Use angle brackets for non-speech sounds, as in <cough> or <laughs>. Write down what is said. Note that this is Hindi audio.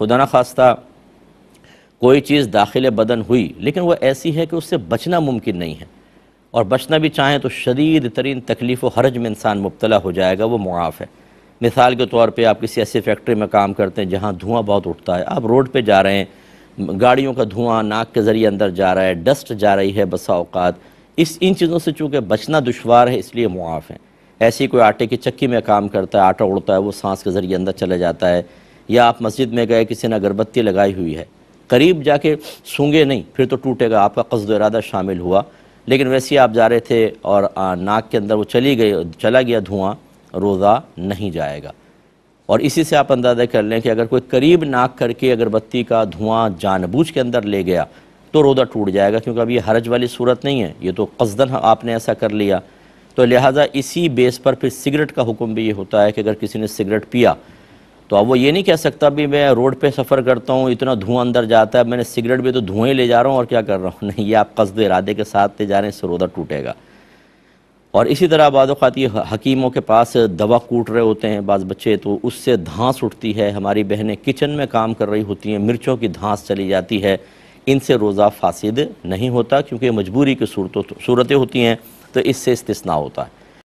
खुदा न खास्ता कोई चीज़ दाखिल बदन हुई लेकिन वह ऐसी है कि उससे बचना मुमकिन नहीं है और बचना भी चाहें तो शदीद तरीन तकलीफ़ व हरज में इंसान मुबतला हो जाएगा वो मुआफ़ है मिसाल के तौर पे आप किसी ऐसी फैक्ट्री में काम करते हैं जहाँ धुआं बहुत उठता है आप रोड पे जा रहे हैं गाड़ियों का धुआं नाक के ज़रिए अंदर जा रहा है डस्ट जा रही है बसा औकात इस इन चीज़ों से चूँकि बचना दुशवार है इसलिए मुआफ़ है ऐसी कोई आटे की चक्की में काम करता है आटा उड़ता है वो सांस के ज़रिए अंदर चला जाता है या आप मस्जिद में गए किसी ने अगरबत्ती लगाई हुई है करीब जाके सूंगे नहीं फिर तो टूटेगा आपका कस्द इरादा शामिल हुआ लेकिन वैसे ही आप जा रहे थे और नाक के अंदर वो चली गई चला गया धुआं रोज़ा नहीं जाएगा और इसी से आप अंदाज़ा कर लें कि अगर कोई करीब नाक करके अगरबत्ती का धुआं जानबूझ के अंदर ले गया तो रोज़ा टूट जाएगा क्योंकि अब ये हरज वाली सूरत नहीं है ये तो कसदन आपने ऐसा कर लिया तो लिहाजा इसी बेस पर फिर सिगरेट का हुक्म भी ये होता है कि अगर किसी ने सिगरेट पिया तो अब वो ये नहीं कह सकता भी मैं रोड पे सफ़र करता हूँ इतना धुआं अंदर जाता है मैंने सिगरेट भी तो धुएं ही ले जा रहा हूँ और क्या कर रहा हूँ <laughs> नहीं ये आप कसद इरादे के साथ ले जा रहे हैं इससे रोदा टूटेगा और इसी तरह बाद ये हकीमों के पास दवा कूट रहे होते हैं बाज़ बच्चे तो उससे धांस उठती है हमारी बहनें किचन में काम कर रही होती हैं मिर्चों की धांस चली जाती है इनसे रोज़ा फासिद नहीं होता क्योंकि मजबूरी की सूरतें होती हैं तो इससे इस्तना होता है